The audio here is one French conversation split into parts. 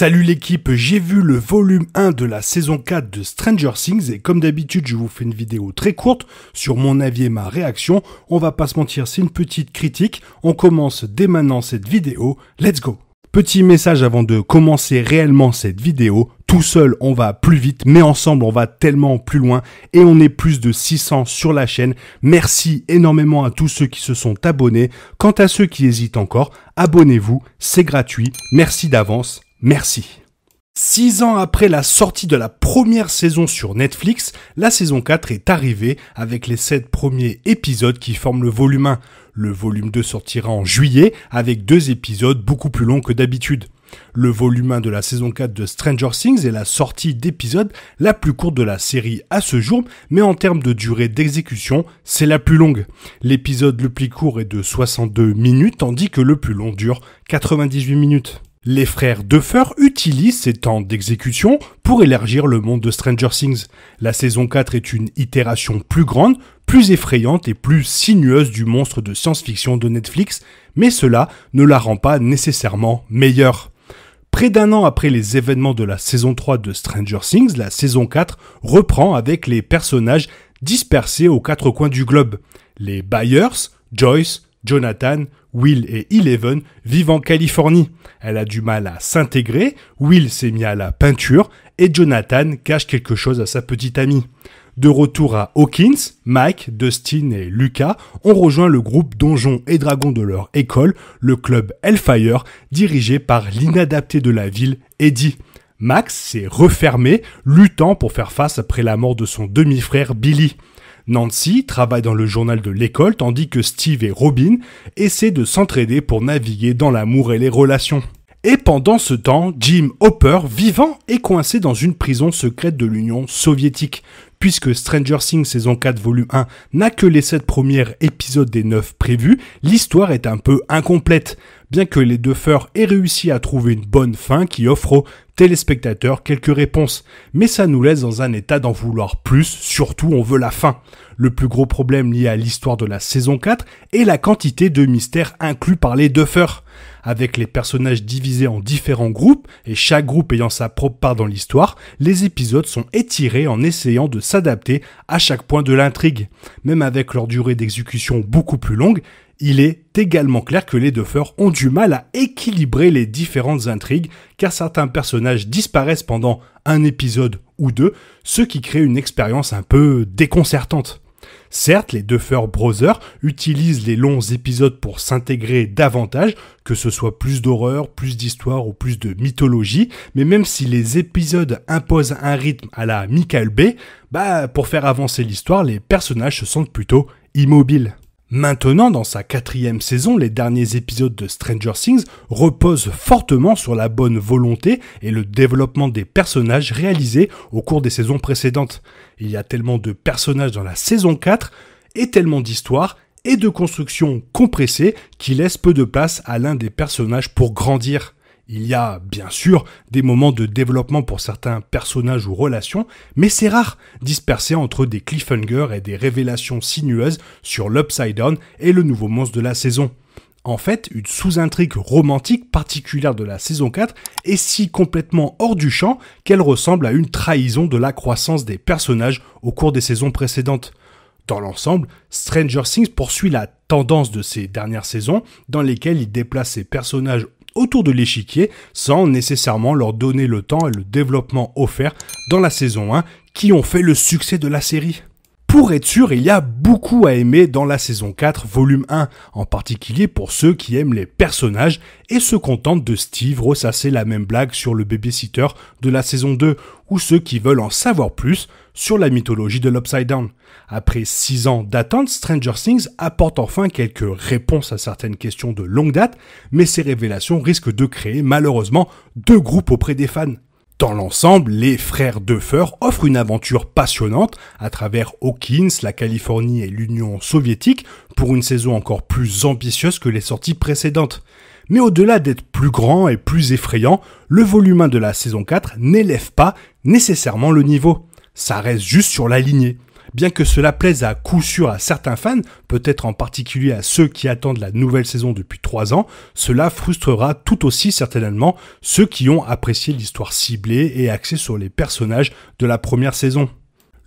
Salut l'équipe, j'ai vu le volume 1 de la saison 4 de Stranger Things et comme d'habitude je vous fais une vidéo très courte sur mon avis et ma réaction. On va pas se mentir, c'est une petite critique. On commence dès maintenant cette vidéo. Let's go Petit message avant de commencer réellement cette vidéo. Tout seul, on va plus vite, mais ensemble, on va tellement plus loin et on est plus de 600 sur la chaîne. Merci énormément à tous ceux qui se sont abonnés. Quant à ceux qui hésitent encore, abonnez-vous, c'est gratuit. Merci d'avance merci. Six ans après la sortie de la première saison sur Netflix, la saison 4 est arrivée avec les sept premiers épisodes qui forment le volume 1. Le volume 2 sortira en juillet avec deux épisodes beaucoup plus longs que d'habitude. Le volume 1 de la saison 4 de Stranger Things est la sortie d'épisode la plus courte de la série à ce jour, mais en termes de durée d'exécution, c'est la plus longue. L'épisode le plus court est de 62 minutes, tandis que le plus long dure 98 minutes. Les frères Duffer utilisent ces temps d'exécution pour élargir le monde de Stranger Things. La saison 4 est une itération plus grande, plus effrayante et plus sinueuse du monstre de science-fiction de Netflix, mais cela ne la rend pas nécessairement meilleure. Près d'un an après les événements de la saison 3 de Stranger Things, la saison 4 reprend avec les personnages dispersés aux quatre coins du globe. Les Byers, Joyce, Jonathan, Will et Eleven vivent en Californie. Elle a du mal à s'intégrer, Will s'est mis à la peinture et Jonathan cache quelque chose à sa petite amie. De retour à Hawkins, Mike, Dustin et Lucas ont rejoint le groupe Donjons et Dragons de leur école, le club Hellfire, dirigé par l'inadapté de la ville, Eddie. Max s'est refermé, luttant pour faire face après la mort de son demi-frère Billy. Nancy travaille dans le journal de l'école tandis que Steve et Robin essaient de s'entraider pour naviguer dans l'amour et les relations. Et pendant ce temps, Jim Hopper, vivant, est coincé dans une prison secrète de l'Union soviétique. Puisque Stranger Things saison 4 volume 1 n'a que les 7 premiers épisodes des 9 prévus, l'histoire est un peu incomplète, bien que les deux fœurs aient réussi à trouver une bonne fin qui offre aux téléspectateurs quelques réponses, mais ça nous laisse dans un état d'en vouloir plus, surtout on veut la fin. Le plus gros problème lié à l'histoire de la saison 4 est la quantité de mystères inclus par les Duffers. Avec les personnages divisés en différents groupes, et chaque groupe ayant sa propre part dans l'histoire, les épisodes sont étirés en essayant de s'adapter à chaque point de l'intrigue. Même avec leur durée d'exécution beaucoup plus longue, il est également clair que les Duffers ont du mal à équilibrer les différentes intrigues, car certains personnages disparaissent pendant un épisode ou deux, ce qui crée une expérience un peu déconcertante. Certes, les Duffer Brothers utilisent les longs épisodes pour s'intégrer davantage, que ce soit plus d'horreur, plus d'histoire ou plus de mythologie, mais même si les épisodes imposent un rythme à la Michael Bay, bah, pour faire avancer l'histoire, les personnages se sentent plutôt immobiles. Maintenant, dans sa quatrième saison, les derniers épisodes de Stranger Things reposent fortement sur la bonne volonté et le développement des personnages réalisés au cours des saisons précédentes. Il y a tellement de personnages dans la saison 4 et tellement d'histoires et de constructions compressées qui laissent peu de place à l'un des personnages pour grandir. Il y a bien sûr des moments de développement pour certains personnages ou relations, mais c'est rare, dispersé entre des cliffhangers et des révélations sinueuses sur l'Upside Down et le nouveau monstre de la saison. En fait, une sous-intrigue romantique particulière de la saison 4 est si complètement hors du champ qu'elle ressemble à une trahison de la croissance des personnages au cours des saisons précédentes. Dans l'ensemble, Stranger Things poursuit la tendance de ces dernières saisons dans lesquelles il déplace ses personnages autour de l'échiquier sans nécessairement leur donner le temps et le développement offert dans la saison 1 qui ont fait le succès de la série. Pour être sûr, il y a beaucoup à aimer dans la saison 4, volume 1, en particulier pour ceux qui aiment les personnages et se contentent de Steve ressasser la même blague sur le babysitter de la saison 2, ou ceux qui veulent en savoir plus sur la mythologie de l'Upside Down. Après 6 ans d'attente, Stranger Things apporte enfin quelques réponses à certaines questions de longue date, mais ces révélations risquent de créer malheureusement deux groupes auprès des fans. Dans l'ensemble, les frères Duffer offrent une aventure passionnante à travers Hawkins, la Californie et l'Union soviétique pour une saison encore plus ambitieuse que les sorties précédentes. Mais au-delà d'être plus grand et plus effrayant, le volume 1 de la saison 4 n'élève pas nécessairement le niveau. Ça reste juste sur la lignée. Bien que cela plaise à coup sûr à certains fans, peut-être en particulier à ceux qui attendent la nouvelle saison depuis 3 ans, cela frustrera tout aussi certainement ceux qui ont apprécié l'histoire ciblée et axée sur les personnages de la première saison.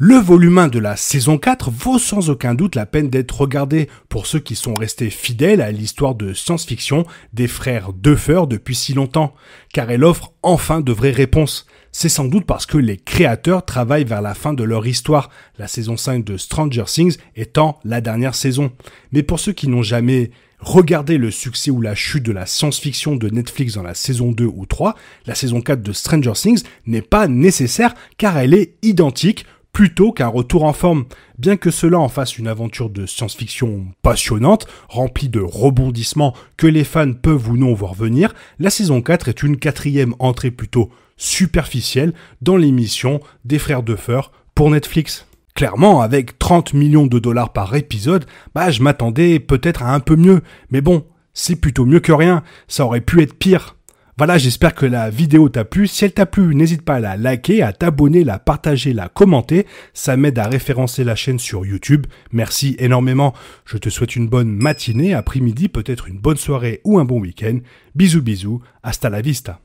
Le volume 1 de la saison 4 vaut sans aucun doute la peine d'être regardé pour ceux qui sont restés fidèles à l'histoire de science-fiction des frères Duffer depuis si longtemps, car elle offre enfin de vraies réponses. C'est sans doute parce que les créateurs travaillent vers la fin de leur histoire, la saison 5 de Stranger Things étant la dernière saison. Mais pour ceux qui n'ont jamais regardé le succès ou la chute de la science-fiction de Netflix dans la saison 2 ou 3, la saison 4 de Stranger Things n'est pas nécessaire car elle est identique plutôt qu'un retour en forme. Bien que cela en fasse une aventure de science-fiction passionnante, remplie de rebondissements que les fans peuvent ou non voir venir, la saison 4 est une quatrième entrée plutôt superficielle dans l'émission des frères de Feur pour Netflix. Clairement, avec 30 millions de dollars par épisode, bah je m'attendais peut-être à un peu mieux, mais bon, c'est plutôt mieux que rien, ça aurait pu être pire. Voilà, j'espère que la vidéo t'a plu. Si elle t'a plu, n'hésite pas à la liker, à t'abonner, la partager, la commenter. Ça m'aide à référencer la chaîne sur YouTube. Merci énormément. Je te souhaite une bonne matinée, après-midi, peut-être une bonne soirée ou un bon week-end. Bisous bisous, hasta la vista.